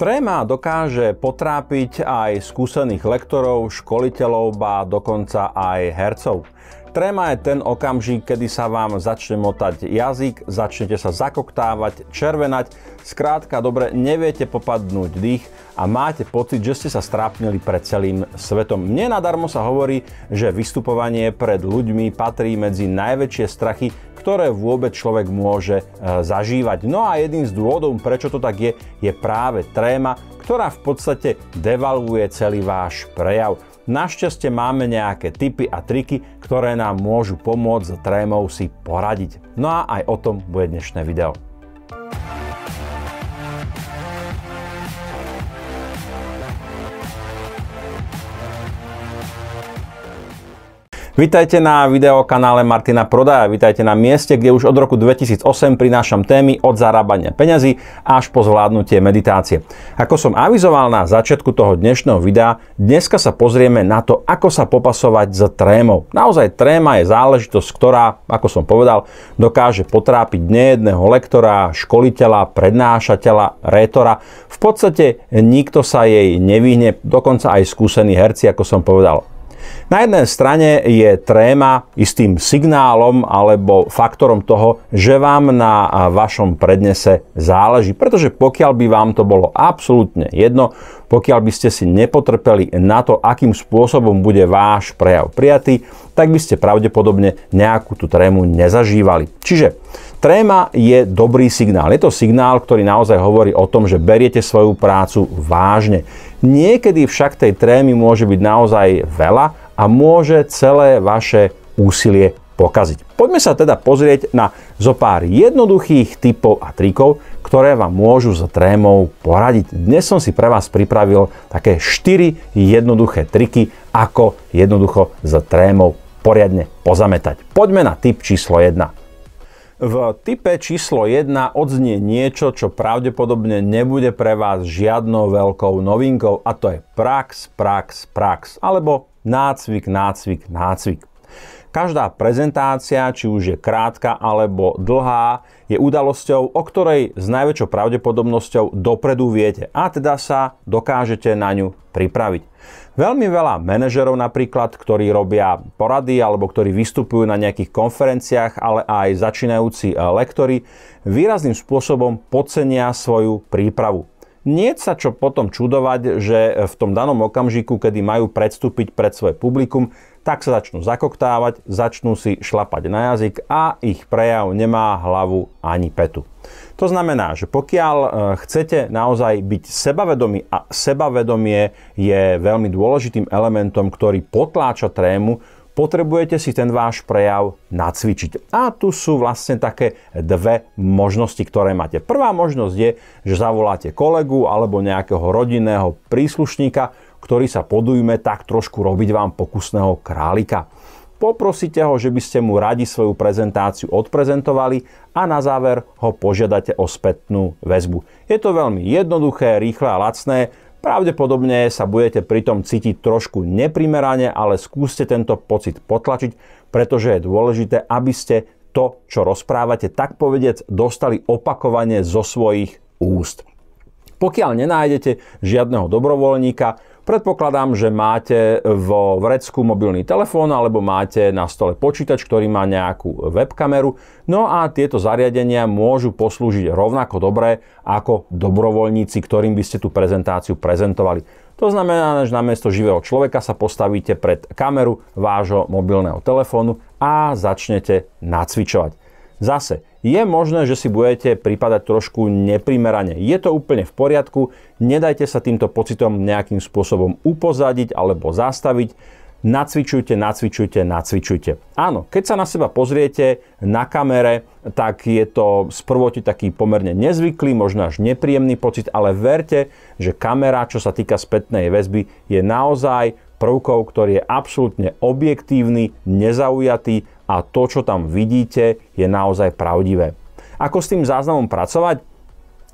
Tréma dokáže potrápiť aj skúsených lektorov, školiteľov, ba dokonca aj hercov. Tréma je ten okamžik, kedy sa vám začne motať jazyk, začnete sa zakoktávať, červenať, skrátka dobre neviete popadnúť dých a máte pocit, že ste sa strápnili pred celým svetom. Nenadarmo sa hovorí, že vystupovanie pred ľuďmi patrí medzi najväčšie strachy, ktoré vôbec človek môže e, zažívať. No a jedným z dôvodov, prečo to tak je, je práve tréma, ktorá v podstate devalvuje celý váš prejav. Našťastie máme nejaké tipy a triky, ktoré nám môžu pomôcť s trémou si poradiť. No a aj o tom bude dnešné video. Vítajte na videokanále Martina Prodaja, vítajte na mieste, kde už od roku 2008 prinášam témy od zarábania peňazí až po zvládnutie meditácie. Ako som avizoval na začiatku toho dnešného videa, dneska sa pozrieme na to, ako sa popasovať s trémou. Naozaj tréma je záležitosť, ktorá, ako som povedal, dokáže potrápiť nejedného lektora, školiteľa, prednášateľa, rétora. V podstate nikto sa jej nevyhne, dokonca aj skúsení herci, ako som povedal. Na jednej strane je tréma istým signálom alebo faktorom toho, že vám na vašom prednese záleží. Pretože pokiaľ by vám to bolo absolútne jedno, pokiaľ by ste si nepotrpeli na to, akým spôsobom bude váš prejav prijatý, tak by ste pravdepodobne nejakú tú trému nezažívali. Čiže tréma je dobrý signál. Je to signál, ktorý naozaj hovorí o tom, že beriete svoju prácu vážne. Niekedy však tej trémy môže byť naozaj veľa a môže celé vaše úsilie pokaziť. Poďme sa teda pozrieť na zo pár jednoduchých typov a trikov, ktoré vám môžu s trémou poradiť. Dnes som si pre vás pripravil také 4 jednoduché triky, ako jednoducho s trémou poriadne pozametať. Poďme na tip číslo 1. V type číslo 1 odznie niečo, čo pravdepodobne nebude pre vás žiadnou veľkou novinkou a to je prax, prax, prax alebo nácvik, nácvik, nácvik. Každá prezentácia, či už je krátka alebo dlhá, je udalosťou, o ktorej s najväčšou pravdepodobnosťou dopredu viete a teda sa dokážete na ňu pripraviť. Veľmi veľa manažerov napríklad, ktorí robia porady alebo ktorí vystupujú na nejakých konferenciách, ale aj začínajúci e, lektory. výrazným spôsobom podcenia svoju prípravu. Nie sa čo potom čudovať, že v tom danom okamžiku, kedy majú predstúpiť pred svoje publikum, tak sa začnú zakoktávať, začnú si šlapať na jazyk a ich prejav nemá hlavu ani petu. To znamená, že pokiaľ e, chcete naozaj byť sebavedomí a sebavedomie je veľmi dôležitým elementom, ktorý potláča trému, potrebujete si ten váš prejav nacvičiť. A tu sú vlastne také dve možnosti, ktoré máte. Prvá možnosť je, že zavoláte kolegu alebo nejakého rodinného príslušníka, ktorý sa podujme tak trošku robiť vám pokusného králika. Poprosíte ho, že by ste mu radi svoju prezentáciu odprezentovali a na záver ho požiadate o spätnú väzbu. Je to veľmi jednoduché, rýchle a lacné, Pravdepodobne sa budete pritom cítiť trošku neprimerane, ale skúste tento pocit potlačiť, pretože je dôležité, aby ste to, čo rozprávate, tak povedec dostali opakovane zo svojich úst. Pokiaľ nenájdete žiadneho dobrovoľníka, Predpokladám, že máte vo vrecku mobilný telefón alebo máte na stole počítač, ktorý má nejakú webkameru. No a tieto zariadenia môžu poslúžiť rovnako dobre ako dobrovoľníci, ktorým by ste tú prezentáciu prezentovali. To znamená, že namiesto živého človeka sa postavíte pred kameru vášho mobilného telefónu a začnete nacvičovať. Zase, je možné, že si budete pripadať trošku neprimerane. Je to úplne v poriadku, nedajte sa týmto pocitom nejakým spôsobom upozadiť alebo zastaviť. Nacvičujte, nacvičujte, nacvičujte. Áno, keď sa na seba pozriete na kamere, tak je to sprvoti taký pomerne nezvyklý, možno až nepríjemný pocit, ale verte, že kamera, čo sa týka spätnej väzby, je naozaj prvkov, ktorý je absolútne objektívny, nezaujatý a to, čo tam vidíte, je naozaj pravdivé. Ako s tým záznamom pracovať?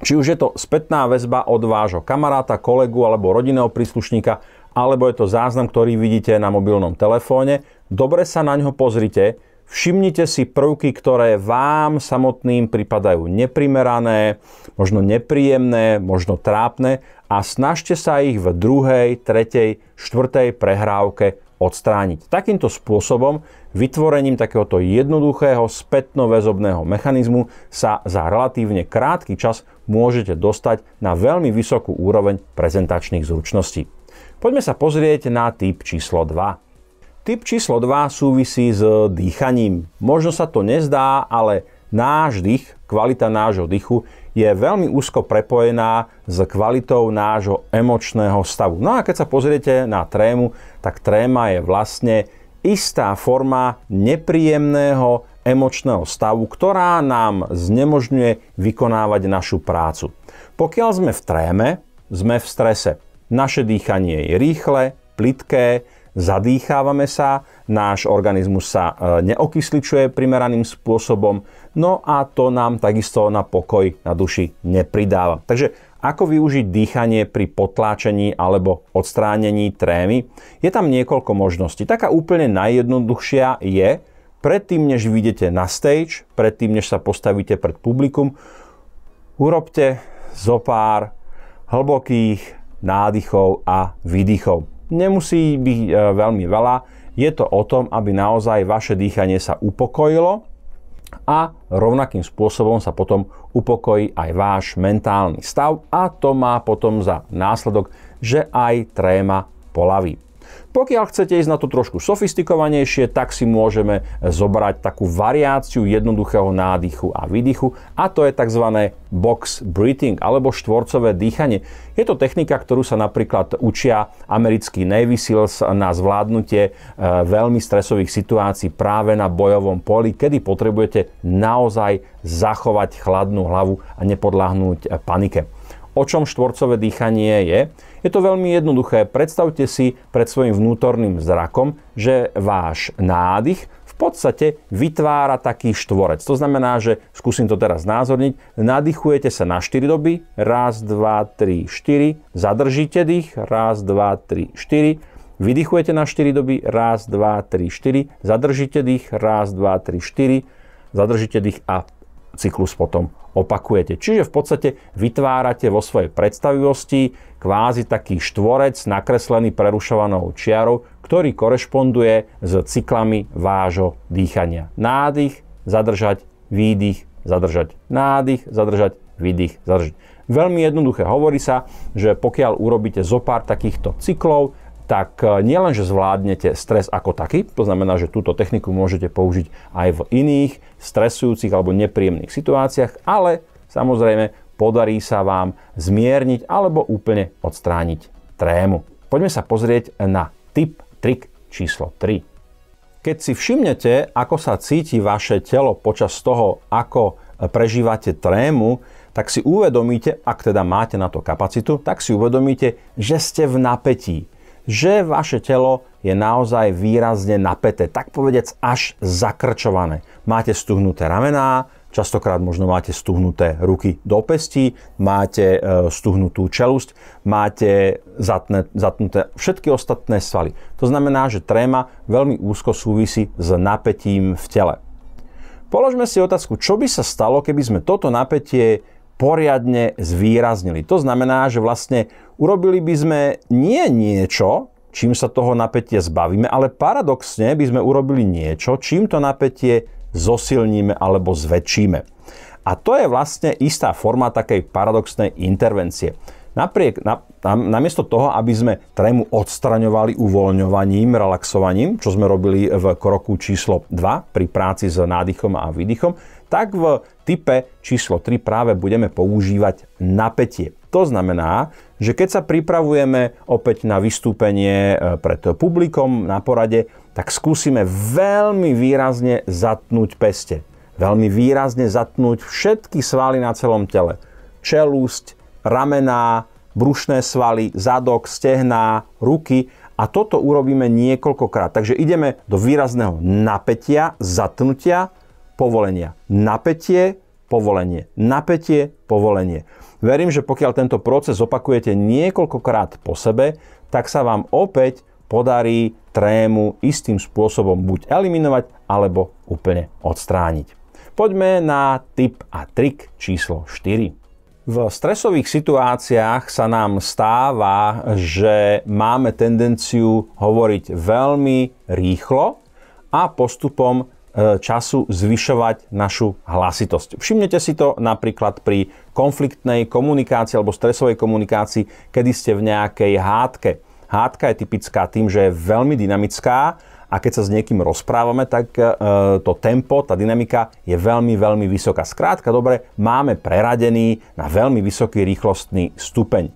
Či už je to spätná väzba od vášho kamaráta, kolegu alebo rodinného príslušníka, alebo je to záznam, ktorý vidíte na mobilnom telefóne, dobre sa na ňo pozrite, všimnite si prvky, ktoré vám samotným pripadajú neprimerané, možno nepríjemné, možno trápne a snažte sa ich v druhej, tretej, štvrtej prehrávke odstrániť. Takýmto spôsobom, vytvorením takéhoto jednoduchého spätnovezobného mechanizmu sa za relatívne krátky čas môžete dostať na veľmi vysokú úroveň prezentačných zručností. Poďme sa pozrieť na typ číslo 2. Typ číslo 2 súvisí s dýchaním. Možno sa to nezdá, ale náš dých, kvalita nášho dýchu je veľmi úzko prepojená s kvalitou nášho emočného stavu. No a keď sa pozriete na trému, tak tréma je vlastne istá forma nepríjemného emočného stavu, ktorá nám znemožňuje vykonávať našu prácu. Pokiaľ sme v tréme, sme v strese. Naše dýchanie je rýchle, plitké, zadýchávame sa, náš organizmus sa e, neokysličuje primeraným spôsobom, no a to nám takisto na pokoj na duši nepridáva. Takže ako využiť dýchanie pri potláčení alebo odstránení trémy? Je tam niekoľko možností. Taká úplne najjednoduchšia je, predtým než vyjdete na stage, predtým než sa postavíte pred publikum, urobte zo pár hlbokých nádychov a výdychov. Nemusí byť e, veľmi veľa, je to o tom, aby naozaj vaše dýchanie sa upokojilo a rovnakým spôsobom sa potom upokojí aj váš mentálny stav a to má potom za následok, že aj tréma polaví. Pokiaľ chcete ísť na to trošku sofistikovanejšie, tak si môžeme zobrať takú variáciu jednoduchého nádychu a výdychu a to je tzv. box breathing alebo štvorcové dýchanie. Je to technika, ktorú sa napríklad učia americký Navy SEALs na zvládnutie e, veľmi stresových situácií práve na bojovom poli, kedy potrebujete naozaj zachovať chladnú hlavu a nepodláhnuť e, panike. O čom štvorcové dýchanie je? Je to veľmi jednoduché. Predstavte si pred svojim vnútorným zrakom, že váš nádych v podstate vytvára taký štvorec. To znamená, že skúsim to teraz názorniť. Nadýchujete sa na 4 doby. Raz, 2, 3, 4. Zadržíte dých. Raz, 2, 3, 4. Vydychujete na 4 doby, raz, 2, 3, 4, zadržíte dých, raz, 2, 3, 4, zadržíte dých a cyklus potom opakujete. Čiže v podstate vytvárate vo svojej predstavivosti kvázi taký štvorec nakreslený prerušovanou čiarou, ktorý korešponduje s cyklami vášho dýchania. Nádych, zadržať, výdych, zadržať. Nádych, zadržať, výdych, zadržať. Veľmi jednoduché. Hovorí sa, že pokiaľ urobíte zo pár takýchto cyklov, tak e, nielen, že zvládnete stres ako taký, to znamená, že túto techniku môžete použiť aj v iných stresujúcich alebo nepríjemných situáciách, ale samozrejme podarí sa vám zmierniť alebo úplne odstrániť trému. Poďme sa pozrieť na tip, trik číslo 3. Keď si všimnete, ako sa cíti vaše telo počas toho, ako prežívate trému, tak si uvedomíte, ak teda máte na to kapacitu, tak si uvedomíte, že ste v napätí že vaše telo je naozaj výrazne napäté, tak povedec až zakrčované. Máte stuhnuté ramená, častokrát možno máte stuhnuté ruky do pestí, máte e, stuhnutú čelusť, máte zatne, zatnuté všetky ostatné svaly. To znamená, že tréma veľmi úzko súvisí s napätím v tele. Položme si otázku, čo by sa stalo, keby sme toto napätie poriadne zvýraznili. To znamená, že vlastne urobili by sme nie niečo, čím sa toho napätie zbavíme, ale paradoxne by sme urobili niečo, čím to napätie zosilníme alebo zväčšíme. A to je vlastne istá forma takej paradoxnej intervencie. Napriek, na, na, namiesto toho, aby sme trému odstraňovali uvoľňovaním, relaxovaním, čo sme robili v kroku číslo 2 pri práci s nádychom a výdychom, tak v type číslo 3 práve budeme používať napätie. To znamená, že keď sa pripravujeme opäť na vystúpenie e, pred publikom na porade, tak skúsime veľmi výrazne zatnúť peste. Veľmi výrazne zatnúť všetky svaly na celom tele. Čelusť, ramená, brušné svaly, zadok, stehná, ruky a toto urobíme niekoľkokrát. Takže ideme do výrazného napätia, zatnutia povolenia. Napätie, povolenie. Napätie, povolenie. Verím, že pokiaľ tento proces opakujete niekoľkokrát po sebe, tak sa vám opäť podarí trému istým spôsobom buď eliminovať, alebo úplne odstrániť. Poďme na tip a trik číslo 4. V stresových situáciách sa nám stáva, že máme tendenciu hovoriť veľmi rýchlo a postupom E, času zvyšovať našu hlasitosť. Všimnete si to napríklad pri konfliktnej komunikácii alebo stresovej komunikácii, kedy ste v nejakej hádke. Hádka je typická tým, že je veľmi dynamická a keď sa s niekým rozprávame, tak e, to tempo, tá dynamika je veľmi, veľmi vysoká. Skrátka, dobre, máme preradený na veľmi vysoký rýchlostný stupeň.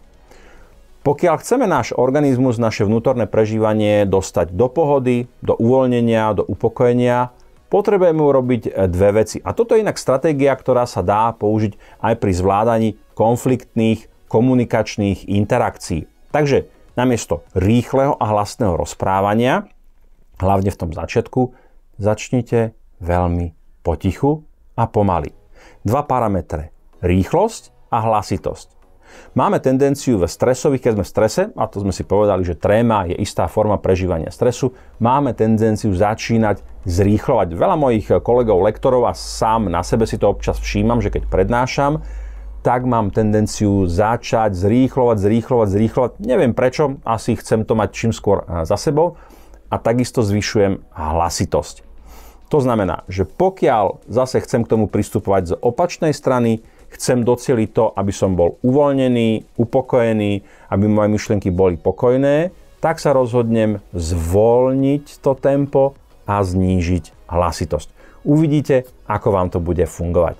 Pokiaľ chceme náš organizmus, naše vnútorné prežívanie dostať do pohody, do uvoľnenia, do upokojenia, potrebujeme urobiť e, dve veci. A toto je inak stratégia, ktorá sa dá použiť aj pri zvládaní konfliktných komunikačných interakcií. Takže namiesto rýchleho a hlasného rozprávania, hlavne v tom začiatku, začnite veľmi potichu a pomaly. Dva parametre. Rýchlosť a hlasitosť. Máme tendenciu v stresových, keď sme v strese, a to sme si povedali, že tréma je istá forma prežívania stresu, máme tendenciu začínať zrýchlovať. Veľa mojich kolegov, lektorov a sám na sebe si to občas všímam, že keď prednášam, tak mám tendenciu začať zrýchlovať, zrýchlovať, zrýchlovať. Neviem prečo, asi chcem to mať čím skôr eh, za sebou. A takisto zvyšujem hlasitosť. To znamená, že pokiaľ zase chcem k tomu pristupovať z opačnej strany, Chcem doceliť to, aby som bol uvoľnený, upokojený, aby moje myšlienky boli pokojné, tak sa rozhodnem zvolniť to tempo a znížiť hlasitosť. Uvidíte, ako vám to bude fungovať.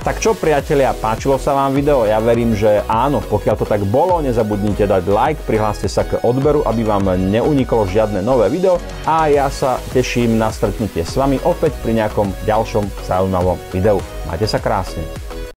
Tak čo priatelia, páčilo sa vám video? Ja verím, že áno. Pokiaľ to tak bolo, nezabudnite dať like, prihláste sa k odberu, aby vám neuniklo žiadne nové video a ja sa teším na stretnutie s vami opäť pri nejakom ďalšom zaujímavom videu. Majte sa krásne.